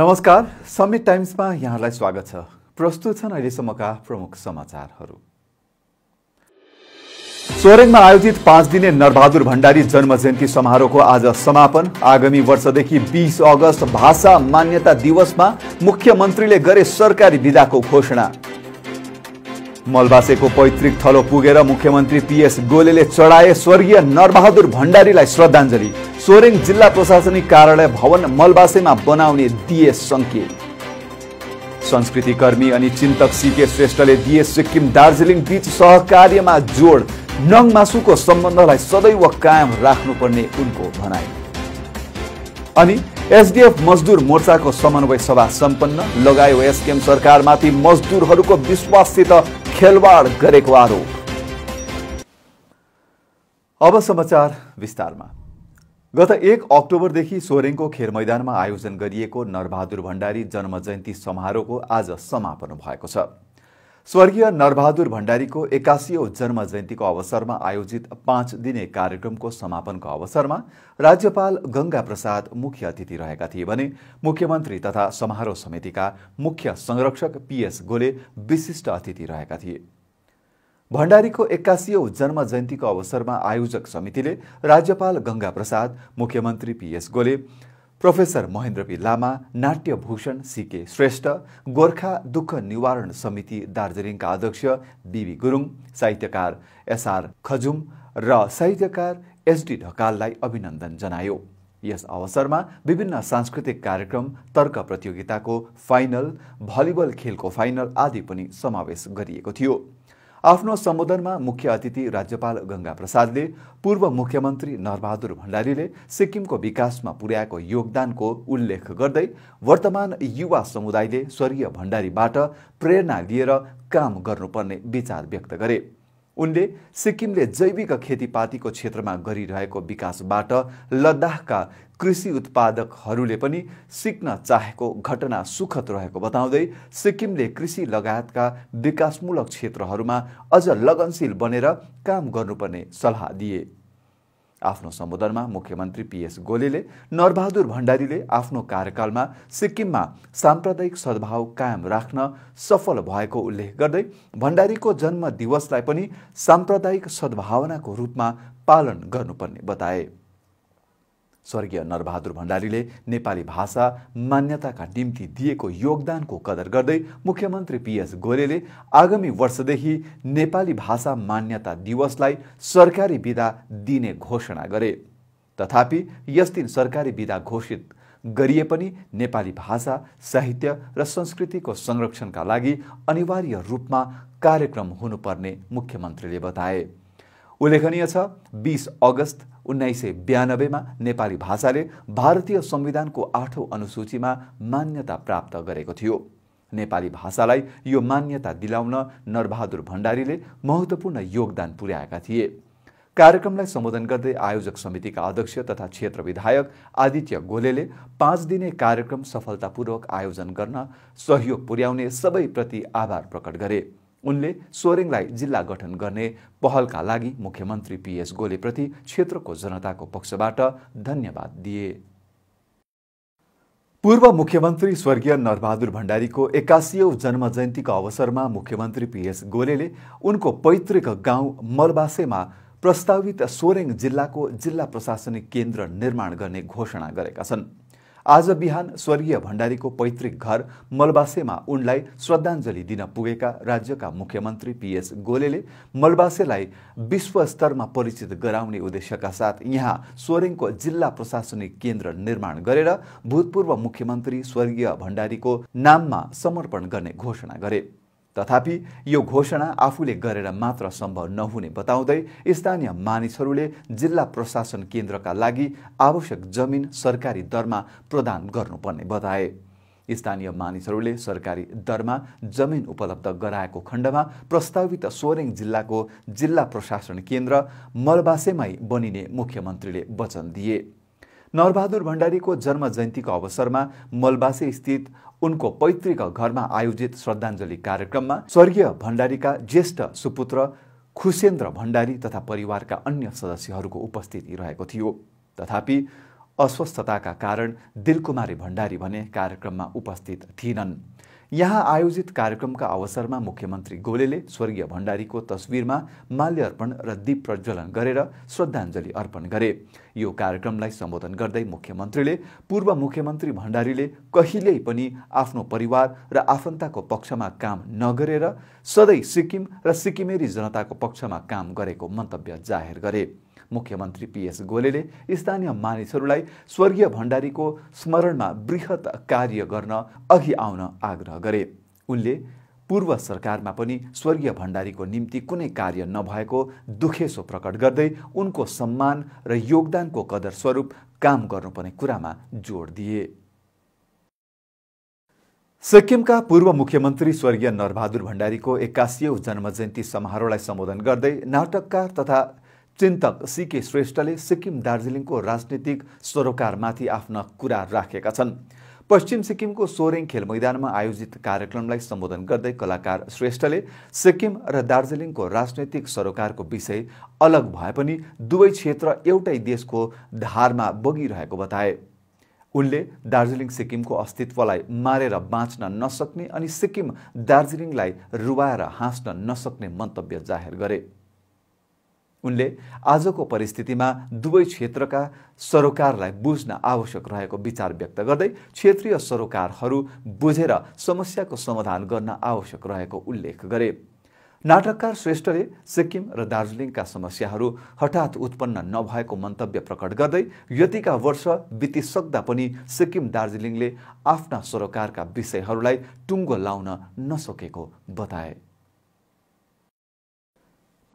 नमस्कार समिट टाइम्समा यहाँलाई स्वागत छ प्रस्तुत छन् अहिलेसम्मका प्रमुख समाचारहरू सोरेङमा आयोजित पाँच दिने नरबहादुर भण्डारी जन्म जयन्ती समारोहको आज समापन आगामी वर्षदेखि बिस अगस्त भाषा मान्यता दिवसमा मुख्यमन्त्रीले गरे सरकारी विधाको घोषणा मलबासेको पैतृक थलो पुगेर मुख्यमन्त्री पीएस गोलेले चढाए स्वर्गीय नरबहादुर भण्डारीलाई श्रद्धाञ्जली सोरेङ जिल्ला प्रशासनिक कार्यालय भवन मलबासेमा बनाउने दिए सङ्केत संस्कृति कर्मी अनि चिन्तक सिके श्रेष्ठले दिए सिक्किम दार्जिलिङ बीच सहकार्यमा जोड नङ मासुको सम्बन्धलाई सदैव कायम राख्नुपर्ने उनको भनाइ अनि एसडिएफ मजदुर मोर्चाको समन्वय सभा सम्पन्न लगायो एसकेएम सरकारमाथि मजदुरहरूको विश्वाससित खेलवाड गरेको आरोप अब समाचार विस्तारमा गत एक अक्टोबरदेखि सोरेङको खेर मैदानमा आयोजन गरिएको नरबहादुर भण्डारी जन्मजयन्ती समारोहको आज समापन भएको छ स्वर्गीय नरबहादुर भण्डारीको जन्म जन्मजयन्तीको अवसरमा आयोजित पाँच दिने कार्यक्रमको समापनको अवसरमा राज्यपाल गंगा प्रसाद मुख्य अतिथि रहेका थिए भने मुख्यमन्त्री तथा समारोह समितिका मुख्य संरक्षक पीएस गोले विशिष्ट अतिथि रहेका थिए भण्डारीको एक्कासीौँ जन्म जयन्तीको अवसरमा आयोजक समितिले राज्यपाल गङ्गा प्रसाद मुख्यमन्त्री PS Gole professor Mahendra P Lama नाट्यभूषण सिके श्रेष्ठ गोर्खा दुःख निवारण समिति दार्जिलिङका अध्यक्ष बिबी गुरुङ साहित्यकार एसआर खजुम र साहित्यकार एसडी ढकाललाई अभिनन्दन जनायो यस अवसरमा विभिन्न सांस्कृतिक कार्यक्रम तर्क प्रतियोगिताको फाइनल भलिबल खेलको फाइनल आदि पनि समावेश गरिएको थियो आफ्नो सम्बोधनमा मुख्य अतिथि राज्यपाल गंगा प्रसादले पूर्व मुख्यमन्त्री नरबहादुर भण्डारीले सिक्किमको विकासमा पुर्याएको योगदानको उल्लेख गर्दै वर्तमान युवा समुदायले स्वर्गीय भण्डारीबाट प्रेरणा लिएर काम गर्नुपर्ने विचार व्यक्त गरे उनले सिक्किमले जैविक खेतीपातीको क्षेत्रमा गरिरहेको विकासबाट लद्दाखका कृषि उत्पादकहरूले पनि सिक्न चाहेको घटना सुखद रहेको बताउँदै सिक्किमले कृषि लगायतका विकासमूलक क्षेत्रहरूमा अझ लगनशील बनेर काम गर्नुपर्ने सल्लाह दिए आफ्नो सम्बोधनमा मुख्यमन्त्री पिएस गोलेले नरबहादुर भण्डारीले आफ्नो कार्यकालमा सिक्किममा साम्प्रदायिक सद्भाव कायम राख्न सफल भएको उल्लेख गर्दै भण्डारीको जन्म दिवसलाई पनि साम्प्रदायिक सद्भावनाको रूपमा पालन गर्नुपर्ने बताए स्वर्गीय नरबहादुर भण्डारीले नेपाली भाषा मान्यताका निम्ति दिएको योगदानको कदर गर्दै मुख्यमन्त्री पिएस गोलेले आगामी वर्षदेखि नेपाली भाषा मान्यता दिवसलाई सरकारी विदा दिने घोषणा गरे तथापि यस दिन सरकारी विदा घोषित गरिए पनि नेपाली भाषा साहित्य र संस्कृतिको संरक्षणका लागि अनिवार्य रूपमा कार्यक्रम हुनुपर्ने मुख्यमन्त्रीले बताए उल्लेखनीय छ बिस अगस्त उन्नाइस सय बयानब्बेमा नेपाली भाषाले भारतीय संविधानको आठौँ अनुसूचीमा मान्यता प्राप्त गरेको थियो नेपाली भाषालाई यो मान्यता दिलाउन नरबहादुर भण्डारीले महत्त्वपूर्ण योगदान पुर्याएका थिए कार्यक्रमलाई सम्बोधन गर्दै आयोजक समितिका अध्यक्ष तथा क्षेत्र विधायक आदित्य गोलेले पाँच दिने कार्यक्रम सफलतापूर्वक आयोजन गर्न सहयोग पुर्याउने सबैप्रति आभार प्रकट गरे उनले सोरेङलाई जिल्ला गठन गर्ने पहलका लागि मुख्यमन्त्री पिएस गोलेप्रति क्षेत्रको जनताको पक्षबाट धन्यवाद दिए पूर्व मुख्यमन्त्री स्वर्गीय नरबहादुर भण्डारीको जन्म जन्मजयन्तीको अवसरमा मुख्यमन्त्री पीएस गोलेले उनको पैतृक गाउँ मलबासेमा प्रस्तावित सोरेङ जिल्लाको जिल्ला प्रशासनिक केन्द्र निर्माण गर्ने घोषणा गरेका छन् आज बिहान स्वर्गीय भण्डारीको पैतृक घर मलबासेमा उनलाई श्रद्धाञ्जली दिन पुगेका राज्यका मुख्यमन्त्री पिएस गोलेले मलबासेलाई विश्वस्तरमा परिचित गराउने उद्देश्यका साथ यहाँ सोरेङको जिल्ला प्रशासनिक केन्द्र निर्माण गरेर भूतपूर्व मुख्यमन्त्री स्वर्गीय भण्डारीको नाममा समर्पण गर्ने घोषणा गरे तथापि यो घोषणा आफूले गरेर मात्र सम्भव नहुने बताउँदै स्थानीय मानिसहरूले जिल्ला प्रशासन केन्द्रका लागि आवश्यक जमिन सरकारी दरमा प्रदान गर्नुपर्ने बताए स्थानीय मानिसहरूले सरकारी दरमा जमिन उपलब्ध गराएको खण्डमा प्रस्तावित सोरेङ जिल्लाको जिल्ला प्रशासन केन्द्र मलबासेमै बनिने मुख्यमन्त्रीले वचन दिए नरबहादुर भण्डारीको जन्म जयन्तीको अवसरमा मलबासेस्थित स्थित उनको पैतृक घरमा आयोजित श्रद्धाञ्जली कार्यक्रममा स्वर्गीय भण्डारीका ज्येष्ठ सुपुत्र खुसेन्द्र भण्डारी तथा परिवारका अन्य सदस्यहरूको उपस्थिति रहेको थियो तथापि अस्वस्थताका कारण दिलकुमारी भण्डारी भने कार्यक्रममा उपस्थित थिएनन् यहाँ आयोजित कार्यक्रमका अवसरमा मुख्यमन्त्री गोलेले स्वर्गीय भण्डारीको तस्विरमा माल्यार्पण र दीप प्रज्वलन गरेर श्रद्धाञ्जली अर्पण गरे यो कार्यक्रमलाई सम्बोधन गर्दै मुख्यमन्त्रीले पूर्व मुख्यमन्त्री भण्डारीले कहिल्यै पनि आफ्नो परिवार र आफन्तको पक्षमा काम नगरेर सधैँ सिक्किम र सिक्किमेरी जनताको पक्षमा काम गरेको मन्तव्य जाहेर गरे मुख्यमन्त्री पिएस गोलेले स्थानीय मानिसहरूलाई स्वर्गीय भण्डारीको स्मरणमा वृहत कार्य गर्न अघि आउन आग्रह गरे उनले पूर्व सरकारमा पनि स्वर्गीय भण्डारीको निम्ति कुनै कार्य नभएको दुखेसो प्रकट गर्दै उनको सम्मान र योगदानको कदर स्वरूप काम गर्नुपर्ने कुरामा जोड दिए सिक्किमका पूर्व मुख्यमन्त्री स्वर्गीय नरबहादुर भण्डारीको एक्कासी जन्मजयन्ती समारोहलाई सम्बोधन गर्दै नाटककार तथा चिन्तक सिके श्रेष्ठले सिक्किम दार्जिलिङको राजनीतिक सरोकारमाथि आफ्ना कुरा राखेका छन् पश्चिम सिक्किमको सोरेङ खेल मैदानमा आयोजित कार्यक्रमलाई सम्बोधन गर्दै कलाकार श्रेष्ठले सिक्किम र दार्जिलिङको राजनैतिक सरोकारको विषय अलग भए पनि दुवै क्षेत्र एउटै देशको धारमा बगिरहेको बताए उनले दार्जिलिङ सिक्किमको अस्तित्वलाई मारेर बाँच्न नसक्ने अनि सिक्किम दार्जिलिङलाई रुवाएर हाँस्न नसक्ने मन्तव्य जाहेर गरे उनले आजको परिस्थितिमा दुवै क्षेत्रका सरोकारलाई बुझ्न आवश्यक रहेको विचार व्यक्त गर्दै क्षेत्रीय सरोकारहरू बुझेर समस्याको समाधान गर्न आवश्यक रहेको उल्लेख गरे नाटककार श्रेष्ठले सिक्किम र दार्जिलिङका समस्याहरू हठात उत्पन्न नभएको मन्तव्य प्रकट गर्दै यतिका वर्ष बितिसक्दा पनि सिक्किम दार्जिलिङले आफ्ना सरोकारका विषयहरूलाई टुङ्गो लाउन नसकेको बताए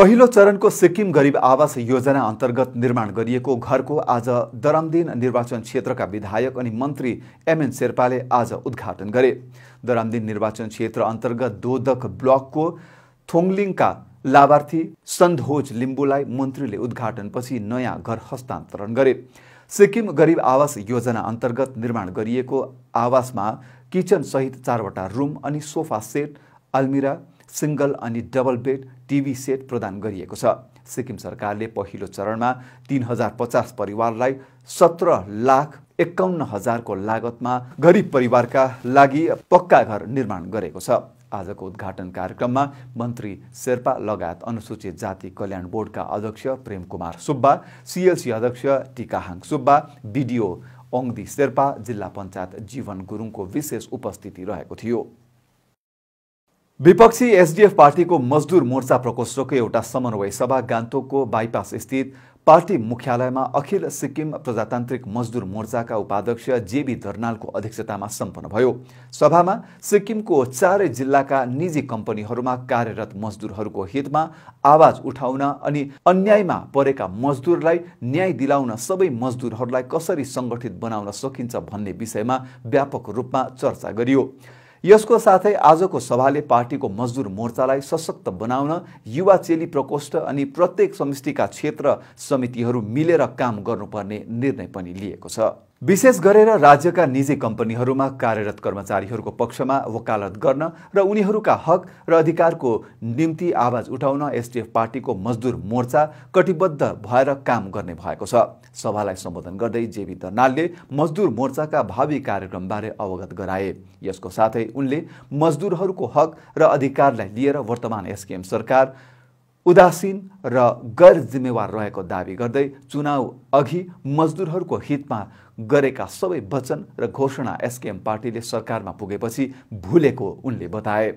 पहिलो चरणको सिक्किम गरिब आवास योजना अन्तर्गत निर्माण गरिएको घरको आज दरामदिन निर्वाचन क्षेत्रका विधायक अनि मन्त्री एमएन शेर्पाले आज उद्घाटन गरे दरामदिन निर्वाचन क्षेत्र अन्तर्गत दोदक ब्लकको थोङलिङका लाभार्थी सन्धोज लिम्बुलाई मन्त्रीले उद्घाटनपछि नयाँ घर हस्तान्तरण गरे सिक्किम गरिब आवास योजना अन्तर्गत निर्माण गरिएको आवासमा किचन किचनसहित चारवटा रुम अनि सोफा सेट अल्मिरा सिङ्गल अनि डबल बेड टिभी सेट प्रदान गरिएको छ सिक्किम सरकारले पहिलो चरणमा तिन हजार पचास परिवारलाई सत्र लाख एकाउन्न हजारको लागतमा गरिब परिवारका लागि पक्का घर निर्माण गरेको छ आजको उद्घाटन कार्यक्रममा मन्त्री शेर्पा लगायत अनुसूचित जाति कल्याण बोर्डका अध्यक्ष प्रेम कुमार सुब्बा सिएलसी अध्यक्ष टिकाहाङ सुब्बा बिडिओ ओङ्दी शेर्पा जिल्ला पञ्चायत जीवन गुरुङको विशेष उपस्थिति रहेको थियो विपक्षी एसडिएफ पार्टीको मजदुर मोर्चा प्रकोष्ठको एउटा समन्वय सभा गान्तोकको बाइपास स्थित पार्टी मुख्यालयमा अखिल सिक्किम प्रजातान्त्रिक मजदुर मोर्चाका उपाध्यक्ष जेबी दर्नालको अध्यक्षतामा सम्पन्न भयो सभामा सिक्किमको चारै जिल्लाका निजी कम्पनीहरूमा कार्यरत मजदुरहरूको हितमा आवाज उठाउन अनि अन्यायमा परेका मजदुरलाई न्याय दिलाउन सबै मजदुरहरूलाई कसरी सङ्गठित बनाउन सकिन्छ भन्ने विषयमा व्यापक रूपमा चर्चा गरियो यसको साथै आजको सभाले पार्टीको मजदुर मोर्चालाई सशक्त बनाउन युवा चेली प्रकोष्ठ अनि प्रत्येक समष्टिका क्षेत्र समितिहरू मिलेर काम गर्नुपर्ने निर्णय पनि लिएको छ विशेष गरेर राज्यका निजी कम्पनीहरूमा कार्यरत कर्मचारीहरूको पक्षमा वकालत गर्न र उनीहरूका हक र अधिकारको निम्ति आवाज उठाउन एसटिएफ पार्टीको मजदुर मोर्चा कटिबद्ध भएर काम गर्ने भएको छ सभालाई सम्बोधन गर्दै जेबी दर्नालले मजदुर मोर्चाका भावी कार्यक्रमबारे अवगत गराए यसको साथै उनले मजदुरहरूको हक र अधिकारलाई लिएर वर्तमान एसकेएम सरकार उदासीन र गैर जिम्मेवार रहेको दावी गर्दै चुनाव अघि मजदुरहरूको हितमा गरेका सबै वचन र घोषणा एसकेएम पार्टीले सरकारमा पुगेपछि भुलेको उनले बताए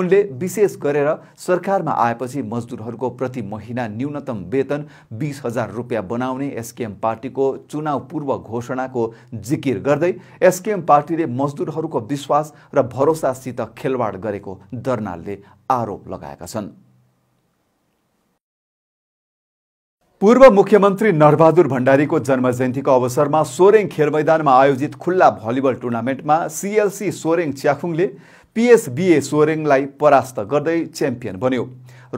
उनले विशेष गरेर सरकारमा आएपछि मजदुरहरूको प्रति महिना न्यूनतम वेतन बिस हजार रुपियाँ बनाउने एसकेएम पार्टीको चुनाव पूर्व घोषणाको जिकिर गर्दै एसकेएम पार्टीले मजदुरहरूको विश्वास र भरोसासित खेलवाड गरेको दर्नालले आरोप लगाएका छन् पूर्व मुख्यमन्त्री नरबहादुर भण्डारीको जन्म जयन्तीको अवसरमा सोरेङ खेल मैदानमा आयोजित खुल्ला भलिबल टुर्नामेन्टमा सिएलसी सोरेङ च्याखुङले पिएसबिए सोरेङलाई परास्त गर्दै च्याम्पियन बन्यो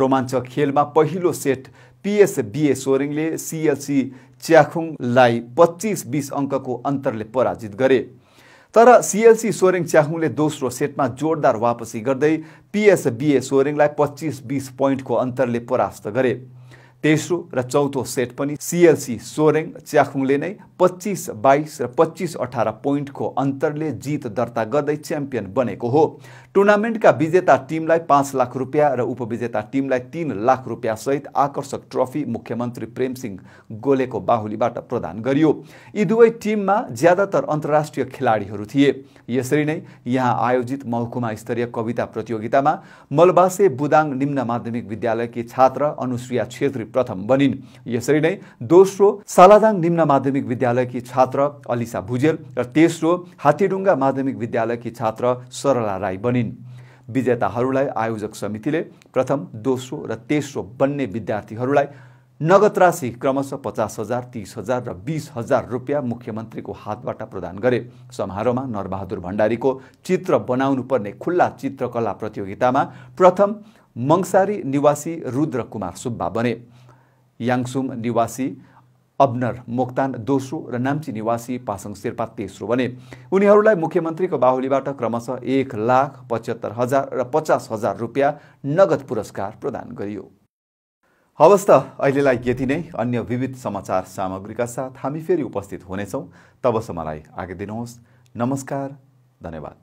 रोमाञ्चक खेलमा पहिलो सेट पिएसबिए सोरेङले सिएलसी च्याखुङलाई पच्चिस बिस अङ्कको अन्तरले पराजित गरे तर सिएलसी सोरेङ च्याखुङले दोस्रो सेटमा जोरदार वापसी गर्दै पिएसबिए सोरेङलाई पच्चिस बिस पोइन्टको अन्तरले परास्त गरे तेस्रो र चौथो सेट पनि सिएलसी सोरेङ च्याखुङले नै पच्चिस बाइस र पच्चिस अठार पोइन्टको अन्तरले जित दर्ता गर्दै च्याम्पियन बनेको हो टुर्नामेन्टका विजेता टिमलाई पाँच लाख रुपियाँ र उपविजेता टिमलाई तिन लाख सहित आकर्षक ट्रफी मुख्यमन्त्री प्रेमसिंह गोलेको बाहुलीबाट प्रदान गरियो यी दुवै टिममा ज्यादातर अन्तर्राष्ट्रिय खेलाडीहरू थिए यसरी नै यहाँ आयोजित महकुमा स्तरीय कविता प्रतियोगितामा मलबासे बुदाङ निम्न माध्यमिक विद्यालयकी छात्र अनुसुया छेत्री प्रथम बनिन् यसरी नै दोस्रो सालादाङ निम्न माध्यमिक विद्यालयकी छात्र अलिसा भुजेल र तेस्रो हातीडुङ्गा माध्यमिक विद्यालयकी छात्र सरला राई बनिन् विजेताहरूलाई आयोजक समितिले प्रथम दोस्रो र तेस्रो बन्ने विद्यार्थीहरूलाई नगद राशि क्रमशः पचास हजार तिस हजार र बिस हजार रुपियाँ मुख्यमन्त्रीको हातबाट प्रदान गरे समारोहमा नरबहादुर भण्डारीको चित्र बनाउनुपर्ने खुल्ला चित्रकला प्रतियोगितामा प्रथम मङ्सारी निवासी रुद्र कुमार सुब्बा बने याङसुम निवासी अब्नर मोक्तान दोस्रो र नाम्ची निवासी पासङ शेर्पा तेस्रो भने उनीहरूलाई मुख्यमन्त्रीको बाहुलीबाट क्रमशः एक लाख पचहत्तर हजार र पचास हजार रुपियाँ नगद पुरस्कार प्रदान गरियो हवस् त अहिलेलाई यति नै अन्य विविध समाचार सामग्रीका साथ हामी फेरि उपस्थित हुनेछौँ तबसम्मलाई आगे दिनुहोस् नमस्कार धन्यवाद